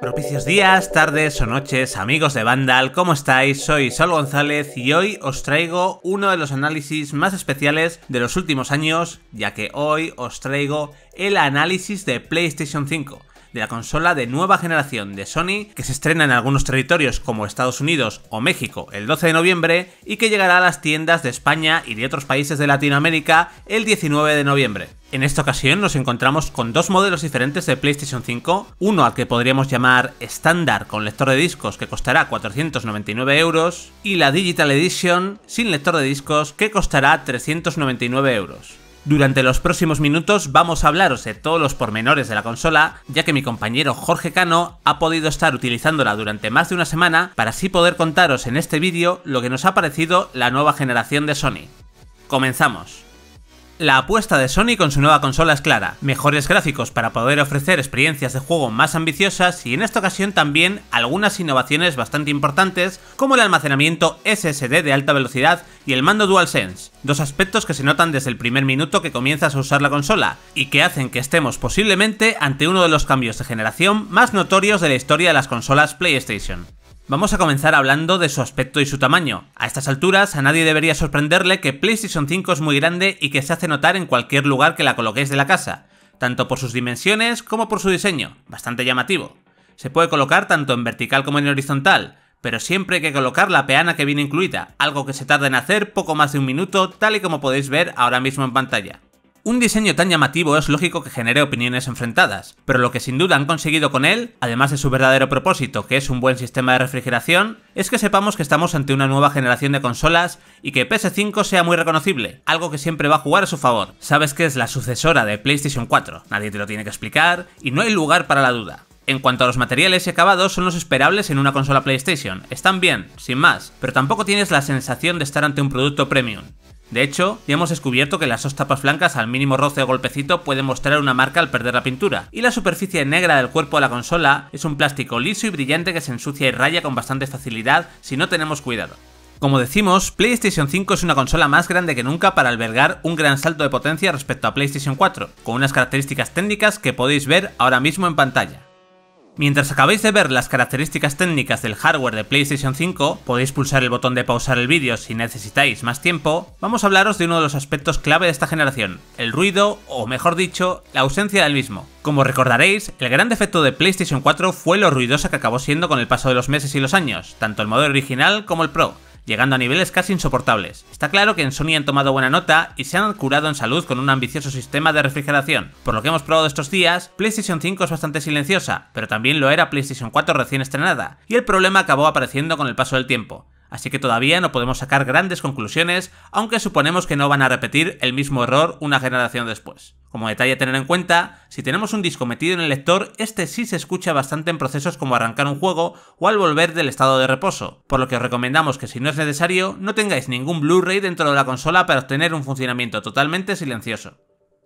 Propicios días, tardes o noches, amigos de Vandal, ¿cómo estáis? Soy Sol González y hoy os traigo uno de los análisis más especiales de los últimos años, ya que hoy os traigo el análisis de PlayStation 5 de la consola de nueva generación de Sony, que se estrena en algunos territorios como Estados Unidos o México el 12 de noviembre y que llegará a las tiendas de España y de otros países de Latinoamérica el 19 de noviembre. En esta ocasión nos encontramos con dos modelos diferentes de PlayStation 5, uno al que podríamos llamar estándar con lector de discos que costará 499 euros y la Digital Edition sin lector de discos que costará 399 euros. Durante los próximos minutos vamos a hablaros de todos los pormenores de la consola, ya que mi compañero Jorge Cano ha podido estar utilizándola durante más de una semana para así poder contaros en este vídeo lo que nos ha parecido la nueva generación de Sony. Comenzamos. La apuesta de Sony con su nueva consola es clara, mejores gráficos para poder ofrecer experiencias de juego más ambiciosas y en esta ocasión también algunas innovaciones bastante importantes como el almacenamiento SSD de alta velocidad y el mando DualSense, dos aspectos que se notan desde el primer minuto que comienzas a usar la consola y que hacen que estemos posiblemente ante uno de los cambios de generación más notorios de la historia de las consolas PlayStation. Vamos a comenzar hablando de su aspecto y su tamaño. A estas alturas a nadie debería sorprenderle que PlayStation 5 es muy grande y que se hace notar en cualquier lugar que la coloquéis de la casa, tanto por sus dimensiones como por su diseño, bastante llamativo. Se puede colocar tanto en vertical como en horizontal, pero siempre hay que colocar la peana que viene incluida, algo que se tarda en hacer poco más de un minuto tal y como podéis ver ahora mismo en pantalla. Un diseño tan llamativo es lógico que genere opiniones enfrentadas, pero lo que sin duda han conseguido con él, además de su verdadero propósito, que es un buen sistema de refrigeración, es que sepamos que estamos ante una nueva generación de consolas y que PS5 sea muy reconocible, algo que siempre va a jugar a su favor. Sabes que es la sucesora de PlayStation 4, nadie te lo tiene que explicar y no hay lugar para la duda. En cuanto a los materiales y acabados, son los esperables en una consola PlayStation. Están bien, sin más, pero tampoco tienes la sensación de estar ante un producto premium. De hecho, ya hemos descubierto que las dos tapas blancas al mínimo roce o golpecito pueden mostrar una marca al perder la pintura, y la superficie negra del cuerpo de la consola es un plástico liso y brillante que se ensucia y raya con bastante facilidad si no tenemos cuidado. Como decimos, PlayStation 5 es una consola más grande que nunca para albergar un gran salto de potencia respecto a PlayStation 4, con unas características técnicas que podéis ver ahora mismo en pantalla. Mientras acabéis de ver las características técnicas del hardware de PlayStation 5, podéis pulsar el botón de pausar el vídeo si necesitáis más tiempo, vamos a hablaros de uno de los aspectos clave de esta generación, el ruido, o mejor dicho, la ausencia del mismo. Como recordaréis, el gran defecto de PlayStation 4 fue lo ruidosa que acabó siendo con el paso de los meses y los años, tanto el modelo original como el Pro llegando a niveles casi insoportables. Está claro que en Sony han tomado buena nota y se han curado en salud con un ambicioso sistema de refrigeración. Por lo que hemos probado estos días, PlayStation 5 es bastante silenciosa, pero también lo era PlayStation 4 recién estrenada, y el problema acabó apareciendo con el paso del tiempo así que todavía no podemos sacar grandes conclusiones, aunque suponemos que no van a repetir el mismo error una generación después. Como detalle a tener en cuenta, si tenemos un disco metido en el lector, este sí se escucha bastante en procesos como arrancar un juego o al volver del estado de reposo, por lo que os recomendamos que si no es necesario, no tengáis ningún Blu-ray dentro de la consola para obtener un funcionamiento totalmente silencioso.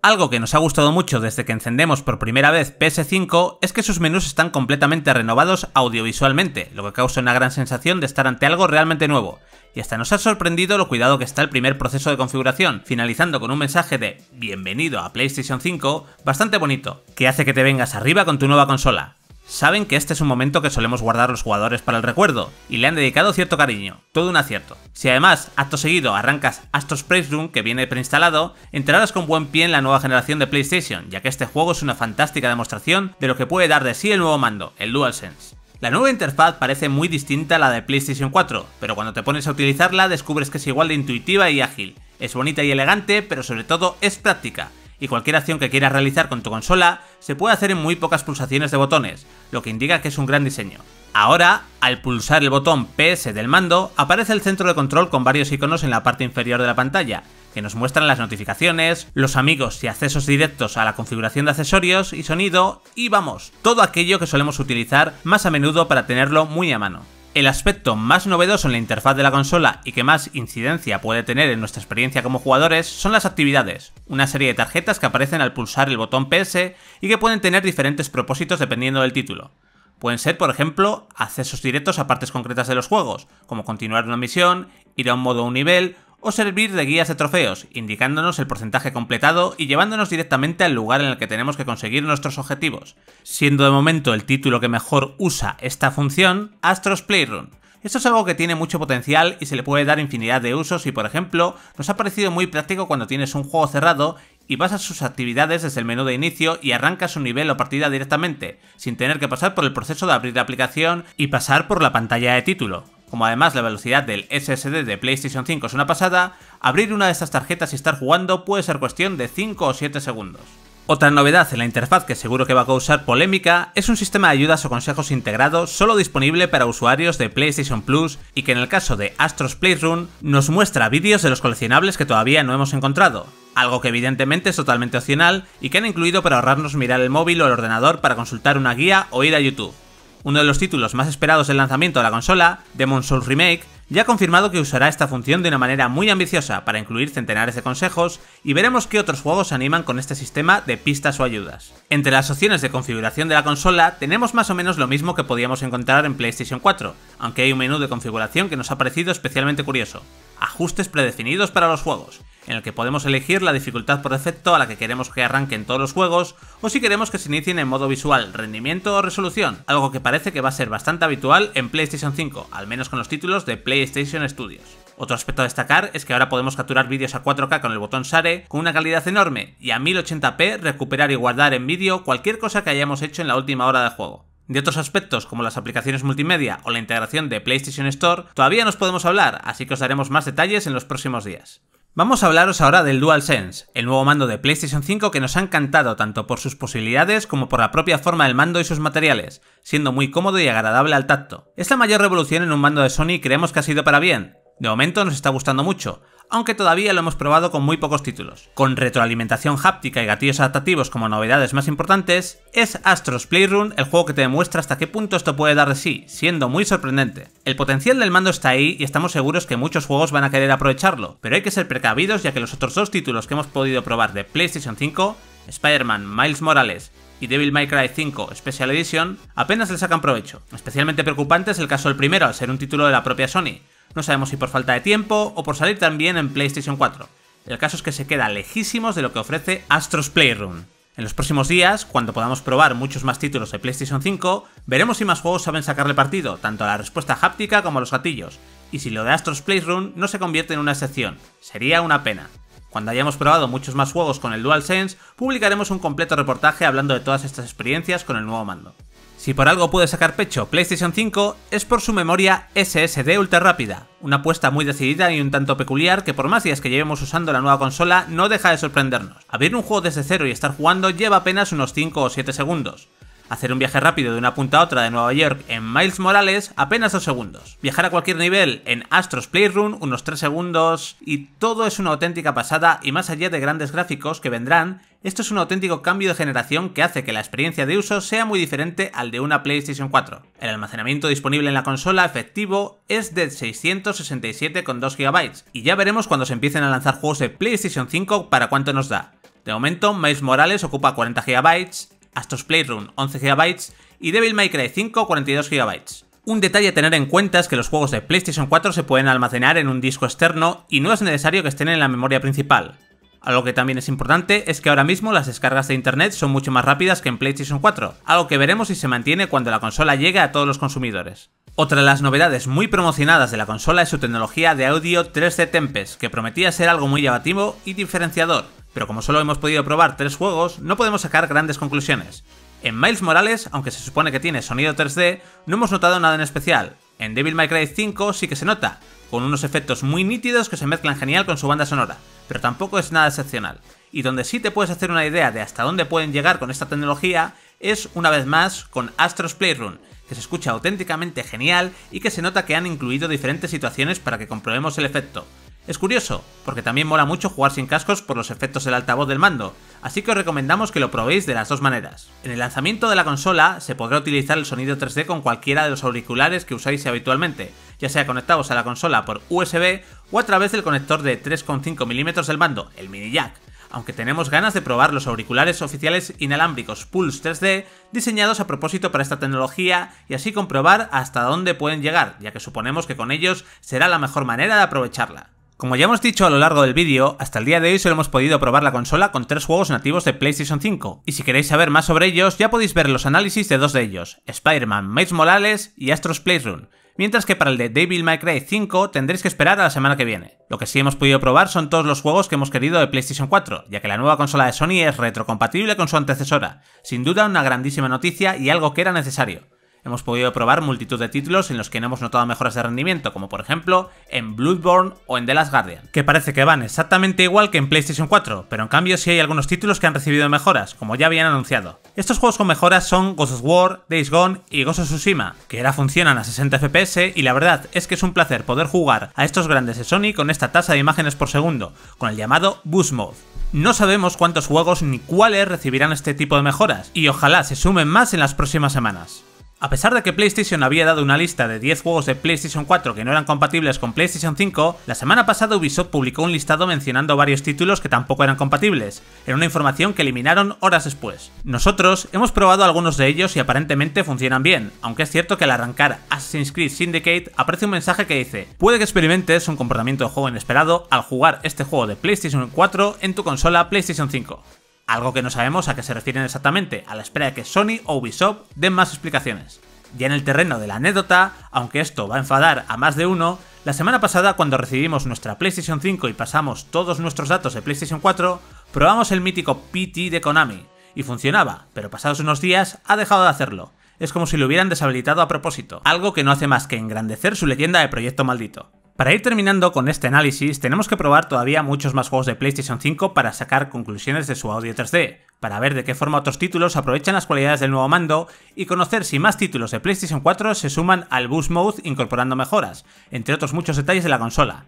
Algo que nos ha gustado mucho desde que encendemos por primera vez PS5 es que sus menús están completamente renovados audiovisualmente, lo que causa una gran sensación de estar ante algo realmente nuevo, y hasta nos ha sorprendido lo cuidado que está el primer proceso de configuración, finalizando con un mensaje de bienvenido a PlayStation 5 bastante bonito, que hace que te vengas arriba con tu nueva consola. Saben que este es un momento que solemos guardar los jugadores para el recuerdo, y le han dedicado cierto cariño, todo un acierto. Si además, acto seguido, arrancas Astro's Price Room, que viene preinstalado, entrarás con buen pie en la nueva generación de PlayStation, ya que este juego es una fantástica demostración de lo que puede dar de sí el nuevo mando, el DualSense. La nueva interfaz parece muy distinta a la de PlayStation 4, pero cuando te pones a utilizarla descubres que es igual de intuitiva y ágil. Es bonita y elegante, pero sobre todo es práctica, y cualquier acción que quieras realizar con tu consola se puede hacer en muy pocas pulsaciones de botones, lo que indica que es un gran diseño. Ahora, al pulsar el botón PS del mando, aparece el centro de control con varios iconos en la parte inferior de la pantalla, que nos muestran las notificaciones, los amigos y accesos directos a la configuración de accesorios y sonido y vamos, todo aquello que solemos utilizar más a menudo para tenerlo muy a mano. El aspecto más novedoso en la interfaz de la consola y que más incidencia puede tener en nuestra experiencia como jugadores son las actividades, una serie de tarjetas que aparecen al pulsar el botón PS y que pueden tener diferentes propósitos dependiendo del título. Pueden ser, por ejemplo, accesos directos a partes concretas de los juegos, como continuar una misión, ir a un modo o un nivel, o servir de guías de trofeos, indicándonos el porcentaje completado y llevándonos directamente al lugar en el que tenemos que conseguir nuestros objetivos, siendo de momento el título que mejor usa esta función Astros Playroom. Esto es algo que tiene mucho potencial y se le puede dar infinidad de usos y por ejemplo nos ha parecido muy práctico cuando tienes un juego cerrado y vas a sus actividades desde el menú de inicio y arrancas un nivel o partida directamente, sin tener que pasar por el proceso de abrir la aplicación y pasar por la pantalla de título como además la velocidad del SSD de PlayStation 5 es una pasada, abrir una de estas tarjetas y estar jugando puede ser cuestión de 5 o 7 segundos. Otra novedad en la interfaz que seguro que va a causar polémica es un sistema de ayudas o consejos integrado solo disponible para usuarios de PlayStation Plus y que en el caso de Astros Playroom nos muestra vídeos de los coleccionables que todavía no hemos encontrado, algo que evidentemente es totalmente opcional y que han incluido para ahorrarnos mirar el móvil o el ordenador para consultar una guía o ir a YouTube uno de los títulos más esperados del lanzamiento de la consola, Demon's Souls Remake, ya ha confirmado que usará esta función de una manera muy ambiciosa para incluir centenares de consejos y veremos qué otros juegos se animan con este sistema de pistas o ayudas. Entre las opciones de configuración de la consola tenemos más o menos lo mismo que podíamos encontrar en PlayStation 4, aunque hay un menú de configuración que nos ha parecido especialmente curioso, ajustes predefinidos para los juegos, en el que podemos elegir la dificultad por defecto a la que queremos que arranquen todos los juegos o si queremos que se inicien en modo visual, rendimiento o resolución, algo que parece que va a ser bastante habitual en PlayStation 5, al menos con los títulos de PlayStation Studios. Otro aspecto a destacar es que ahora podemos capturar vídeos a 4K con el botón Share con una calidad enorme y a 1080p recuperar y guardar en vídeo cualquier cosa que hayamos hecho en la última hora de juego. De otros aspectos como las aplicaciones multimedia o la integración de PlayStation Store todavía nos podemos hablar, así que os daremos más detalles en los próximos días. Vamos a hablaros ahora del DualSense, el nuevo mando de PlayStation 5 que nos ha encantado tanto por sus posibilidades como por la propia forma del mando y sus materiales, siendo muy cómodo y agradable al tacto. Esta mayor revolución en un mando de Sony creemos que ha sido para bien. De momento nos está gustando mucho, aunque todavía lo hemos probado con muy pocos títulos. Con retroalimentación háptica y gatillos adaptativos como novedades más importantes, es Astros Playroom el juego que te demuestra hasta qué punto esto puede dar de sí, siendo muy sorprendente. El potencial del mando está ahí y estamos seguros que muchos juegos van a querer aprovecharlo, pero hay que ser precavidos ya que los otros dos títulos que hemos podido probar de PlayStation 5, Spider-Man Miles Morales y Devil May Cry 5 Special Edition apenas le sacan provecho. Especialmente preocupante es el caso del primero al ser un título de la propia Sony, no sabemos si por falta de tiempo o por salir también en PlayStation 4. El caso es que se queda lejísimos de lo que ofrece Astros Playroom. En los próximos días, cuando podamos probar muchos más títulos de PlayStation 5, veremos si más juegos saben sacarle partido, tanto a la respuesta háptica como a los gatillos, y si lo de Astros Playroom no se convierte en una excepción, sería una pena. Cuando hayamos probado muchos más juegos con el DualSense, publicaremos un completo reportaje hablando de todas estas experiencias con el nuevo mando. Si por algo puede sacar pecho PlayStation 5 es por su memoria SSD ultra rápida, una apuesta muy decidida y un tanto peculiar que por más días que llevemos usando la nueva consola no deja de sorprendernos. Abrir un juego desde cero y estar jugando lleva apenas unos 5 o 7 segundos, Hacer un viaje rápido de una punta a otra de Nueva York en Miles Morales apenas dos segundos. Viajar a cualquier nivel en Astros Playroom unos tres segundos y todo es una auténtica pasada y más allá de grandes gráficos que vendrán, esto es un auténtico cambio de generación que hace que la experiencia de uso sea muy diferente al de una PlayStation 4. El almacenamiento disponible en la consola efectivo es de 667,2 GB y ya veremos cuando se empiecen a lanzar juegos de PlayStation 5 para cuánto nos da. De momento, Miles Morales ocupa 40 GB Astros Playroom 11 GB y Devil May Cry 5 42 GB. Un detalle a tener en cuenta es que los juegos de PlayStation 4 se pueden almacenar en un disco externo y no es necesario que estén en la memoria principal. Algo que también es importante es que ahora mismo las descargas de internet son mucho más rápidas que en PlayStation 4, algo que veremos si se mantiene cuando la consola llegue a todos los consumidores. Otra de las novedades muy promocionadas de la consola es su tecnología de audio 3D Tempest, que prometía ser algo muy llamativo y diferenciador, pero como solo hemos podido probar tres juegos, no podemos sacar grandes conclusiones. En Miles Morales, aunque se supone que tiene sonido 3D, no hemos notado nada en especial. En Devil May Cry 5 sí que se nota, con unos efectos muy nítidos que se mezclan genial con su banda sonora, pero tampoco es nada excepcional. Y donde sí te puedes hacer una idea de hasta dónde pueden llegar con esta tecnología es una vez más con Astros Playroom, que se escucha auténticamente genial y que se nota que han incluido diferentes situaciones para que comprobemos el efecto. Es curioso, porque también mola mucho jugar sin cascos por los efectos del altavoz del mando, así que os recomendamos que lo probéis de las dos maneras. En el lanzamiento de la consola se podrá utilizar el sonido 3D con cualquiera de los auriculares que usáis habitualmente, ya sea conectados a la consola por USB o a través del conector de 3,5 mm del mando, el mini jack, aunque tenemos ganas de probar los auriculares oficiales inalámbricos Pulse 3D diseñados a propósito para esta tecnología y así comprobar hasta dónde pueden llegar, ya que suponemos que con ellos será la mejor manera de aprovecharla. Como ya hemos dicho a lo largo del vídeo, hasta el día de hoy solo hemos podido probar la consola con tres juegos nativos de PlayStation 5, y si queréis saber más sobre ellos ya podéis ver los análisis de dos de ellos, Spider-Man Miles Morales y Astros Playroom, mientras que para el de Devil May Cry 5 tendréis que esperar a la semana que viene. Lo que sí hemos podido probar son todos los juegos que hemos querido de PlayStation 4, ya que la nueva consola de Sony es retrocompatible con su antecesora, sin duda una grandísima noticia y algo que era necesario. Hemos podido probar multitud de títulos en los que no hemos notado mejoras de rendimiento, como por ejemplo en Bloodborne o en The Last Guardian, que parece que van exactamente igual que en PlayStation 4, pero en cambio sí hay algunos títulos que han recibido mejoras, como ya habían anunciado. Estos juegos con mejoras son Ghost of War, Days Gone y Ghost of Tsushima, que ahora funcionan a 60 FPS y la verdad es que es un placer poder jugar a estos grandes de Sony con esta tasa de imágenes por segundo, con el llamado Boost Mode. No sabemos cuántos juegos ni cuáles recibirán este tipo de mejoras, y ojalá se sumen más en las próximas semanas. A pesar de que PlayStation había dado una lista de 10 juegos de PlayStation 4 que no eran compatibles con PlayStation 5, la semana pasada Ubisoft publicó un listado mencionando varios títulos que tampoco eran compatibles, en una información que eliminaron horas después. Nosotros hemos probado algunos de ellos y aparentemente funcionan bien, aunque es cierto que al arrancar Assassin's Creed Syndicate aparece un mensaje que dice puede que experimentes un comportamiento de juego inesperado al jugar este juego de PlayStation 4 en tu consola PlayStation 5. Algo que no sabemos a qué se refieren exactamente, a la espera de que Sony o Ubisoft den más explicaciones. Ya en el terreno de la anécdota, aunque esto va a enfadar a más de uno, la semana pasada cuando recibimos nuestra PlayStation 5 y pasamos todos nuestros datos de PlayStation 4, probamos el mítico PT de Konami, y funcionaba, pero pasados unos días ha dejado de hacerlo. Es como si lo hubieran deshabilitado a propósito, algo que no hace más que engrandecer su leyenda de proyecto maldito. Para ir terminando con este análisis, tenemos que probar todavía muchos más juegos de PlayStation 5 para sacar conclusiones de su audio 3D, para ver de qué forma otros títulos aprovechan las cualidades del nuevo mando y conocer si más títulos de PlayStation 4 se suman al Boost Mode incorporando mejoras, entre otros muchos detalles de la consola.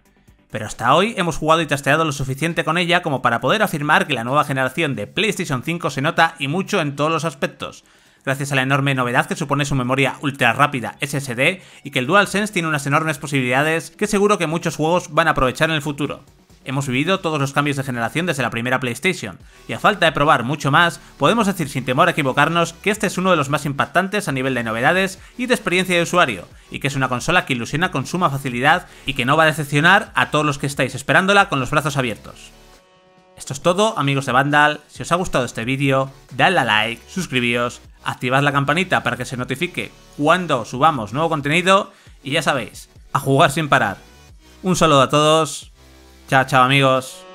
Pero hasta hoy hemos jugado y testeado lo suficiente con ella como para poder afirmar que la nueva generación de PlayStation 5 se nota y mucho en todos los aspectos, gracias a la enorme novedad que supone su memoria ultra rápida SSD y que el DualSense tiene unas enormes posibilidades que seguro que muchos juegos van a aprovechar en el futuro. Hemos vivido todos los cambios de generación desde la primera PlayStation, y a falta de probar mucho más, podemos decir sin temor a equivocarnos que este es uno de los más impactantes a nivel de novedades y de experiencia de usuario, y que es una consola que ilusiona con suma facilidad y que no va a decepcionar a todos los que estáis esperándola con los brazos abiertos. Esto es todo amigos de Vandal, si os ha gustado este vídeo, dadle a like, suscribíos activad la campanita para que se notifique cuando subamos nuevo contenido y ya sabéis, a jugar sin parar. Un saludo a todos, chao chao amigos.